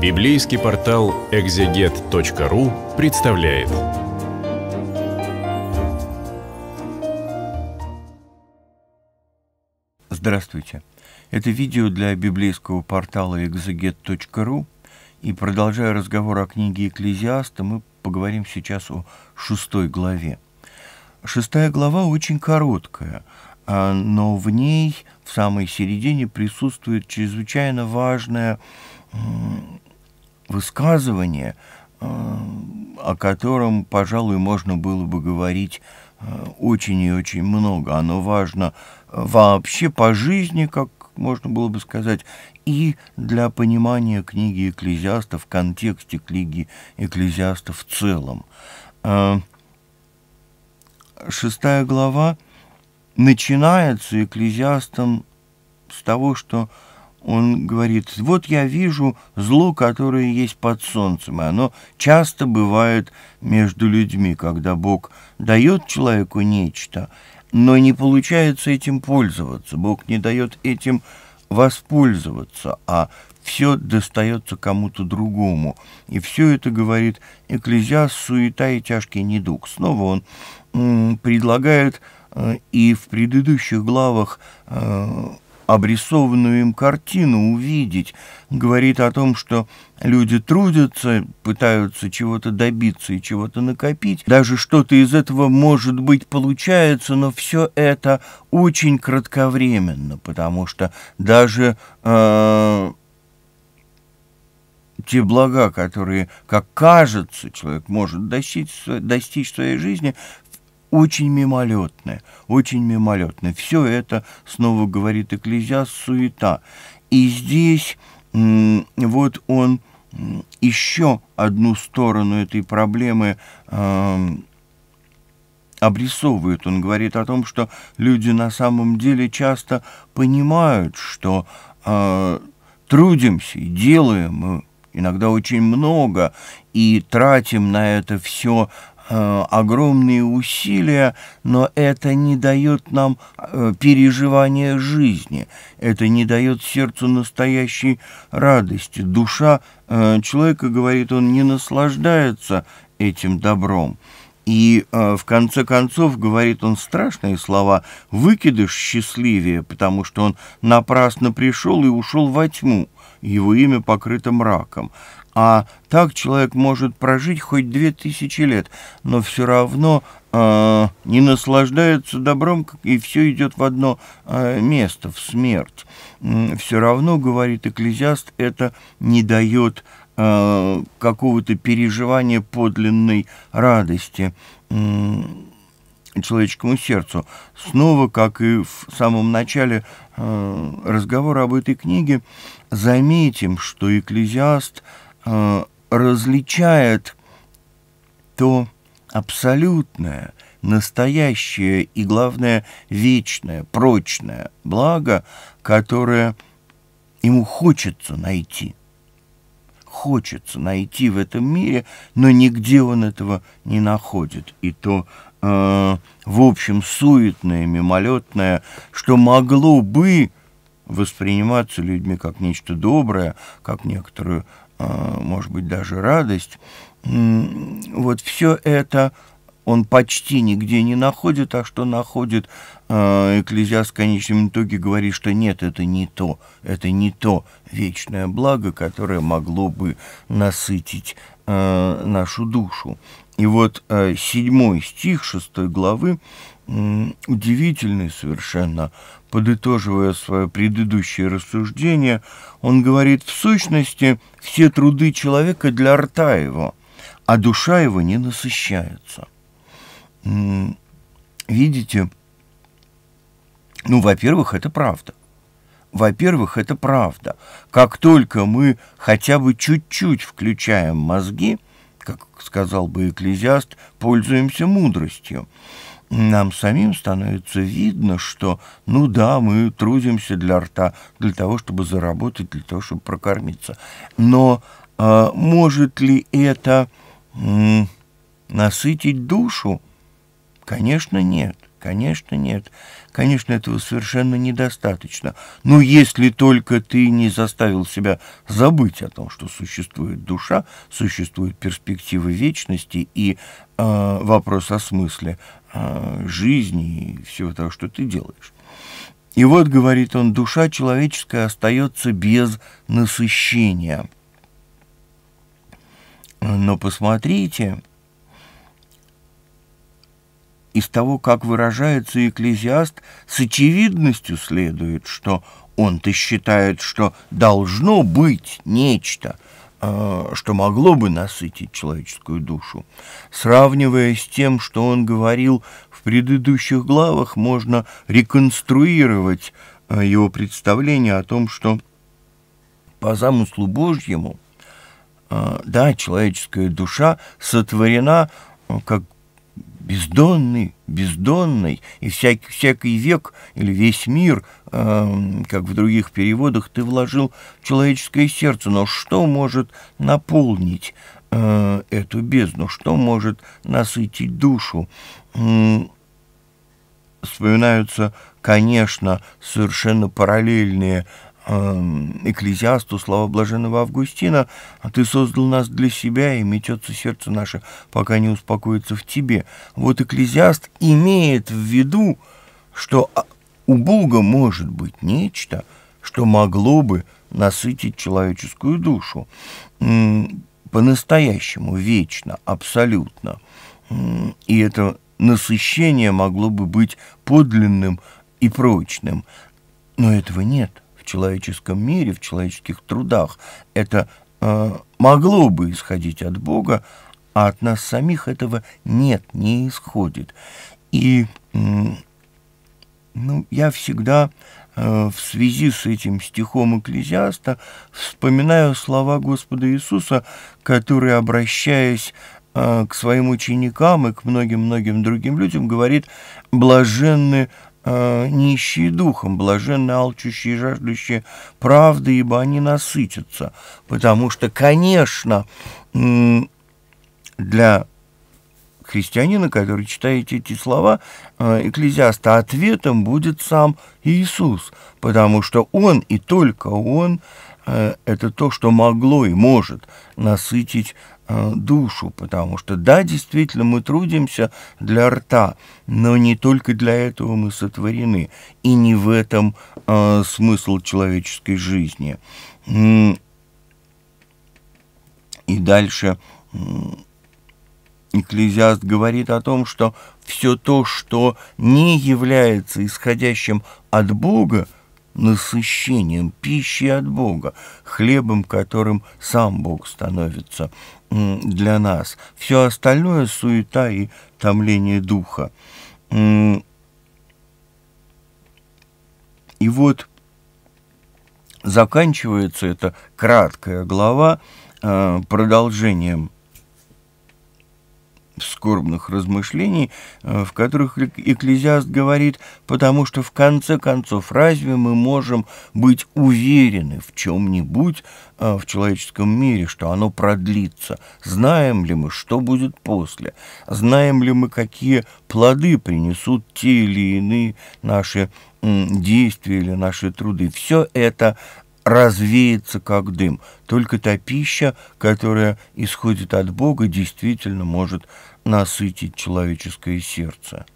Библейский портал экзегет.ру представляет. Здравствуйте. Это видео для библейского портала экзегет.ру. И продолжая разговор о книге «Экклезиаста», мы поговорим сейчас о шестой главе. Шестая глава очень короткая, а, но в ней в самой середине присутствует чрезвычайно важная высказывание, э, о котором, пожалуй, можно было бы говорить э, очень и очень много. Оно важно э, вообще по жизни, как можно было бы сказать, и для понимания книги Экклезиаста в контексте книги Экклезиаста в целом. Шестая глава начинается Экклезиастом с того, что он говорит, вот я вижу зло, которое есть под солнцем, и оно часто бывает между людьми, когда Бог дает человеку нечто, но не получается этим пользоваться, Бог не дает этим воспользоваться, а все достается кому-то другому. И все это говорит Экклезиас, суета и тяжкий недуг. Снова он предлагает э, и в предыдущих главах э, обрисованную им картину увидеть. Говорит о том, что люди трудятся, пытаются чего-то добиться и чего-то накопить. Даже что-то из этого, может быть, получается, но все это очень кратковременно, потому что даже... Э те блага, которые, как кажется, человек может достичь, достичь своей жизни, очень мимолетное, очень мимолетное. Все это, снова говорит Экклезиаст, суета. И здесь вот он еще одну сторону этой проблемы э, обрисовывает. Он говорит о том, что люди на самом деле часто понимают, что э, трудимся, делаем, иногда очень много, и тратим на это все Э, огромные усилия, но это не дает нам э, переживания жизни, это не дает сердцу настоящей радости. Душа э, человека, говорит он, не наслаждается этим добром. И в конце концов говорит он страшные слова «выкидыш счастливее», потому что он напрасно пришел и ушел во тьму, его имя покрыто мраком. А так человек может прожить хоть две тысячи лет, но все равно э, не наслаждается добром, и все идет в одно э, место, в смерть. Все равно, говорит экклезиаст, это не дает э, а, какого-то переживания подлинной радости человеческому сердцу. Снова, как и в самом начале э, разговора об этой книге, заметим, что экклезиаст – Э, различает то абсолютное, настоящее и, главное, вечное, прочное благо, которое ему хочется найти. Хочется найти в этом мире, но нигде он этого не находит. И то, э, в общем, суетное, мимолетное, что могло бы восприниматься людьми как нечто доброе, как некоторую а, может быть, даже радость. Вот все это он почти нигде не находит, а что находит, а, Экклезиаст в конечном итоге говорит, что нет, это не то, это не то вечное благо, которое могло бы насытить а, нашу душу. И вот седьмой стих шестой главы, удивительный совершенно Подытоживая свое предыдущее рассуждение, он говорит, в сущности, все труды человека для рта его, а душа его не насыщается. Видите, ну, во-первых, это правда. Во-первых, это правда. Как только мы хотя бы чуть-чуть включаем мозги, как сказал бы экклезиаст, пользуемся мудростью нам самим становится видно, что, ну да, мы трудимся для рта, для того, чтобы заработать, для того, чтобы прокормиться. Но э, может ли это э, насытить душу? Конечно, нет. Конечно, нет. Конечно, этого совершенно недостаточно. Но если только ты не заставил себя забыть о том, что существует душа, существует перспектива вечности и э, вопрос о смысле а, жизни и всего того, что ты делаешь. И вот, говорит он, душа человеческая остается без насыщения. Но посмотрите, из того, как выражается экклезиаст, с очевидностью следует, что он-то считает, что должно быть нечто – Э, что могло бы насытить человеческую душу. Сравнивая с тем, что он говорил в предыдущих главах, можно реконструировать э, его представление о том, что по замыслу Божьему, э, да, человеческая душа сотворена, как бездонный, бездонный, и всякий, всякий век или весь мир, э, как в других переводах, ты вложил в человеческое сердце. Но что может наполнить э, эту бездну? Что может насытить душу? Вспоминаются, конечно, совершенно параллельные э, Эм, Экклезиасту, слава блаженного Августина, а ты создал нас для себя, и метется сердце наше, пока не успокоится в тебе. Вот Экклезиаст имеет в виду, что а, у Бога может быть нечто, что могло бы насытить человеческую душу по-настоящему, вечно, абсолютно. И это насыщение могло бы быть подлинным и прочным, но этого нет – человеческом мире, в человеческих трудах, это э, могло бы исходить от Бога, а от нас самих этого нет, не исходит. И э, ну, я всегда э, в связи с этим стихом Экклезиаста вспоминаю слова Господа Иисуса, который, обращаясь э, к своим ученикам и к многим-многим другим людям, говорит «блаженны э, нищие духом, блаженно алчущие жаждущие правды, ибо они насытятся. Потому что, конечно, для христианина, который читает эти слова э, Экклезиаста, ответом будет сам Иисус, потому что Он и только Он э, это то, что могло и может насытить Э, душу, потому что да, действительно, мы трудимся для рта, но не только для этого мы сотворены, и не в этом э, смысл человеческой жизни. И дальше Экклезиаст говорит о том, что все то, что не является исходящим от Бога, насыщением пищи от Бога, хлебом, которым сам Бог становится для нас. Все остальное – суета и томление духа. И вот заканчивается эта краткая глава э, продолжением – скорбных размышлений, э, в которых Экклезиаст говорит, потому что в конце концов разве мы можем быть уверены в чем-нибудь э, в человеческом мире, что оно продлится? Знаем ли мы, что будет после? Знаем ли мы, какие плоды принесут те или иные наши действия или наши труды? Все это развеется как дым. Только та пища, которая исходит от Бога, действительно может насытить человеческое сердце.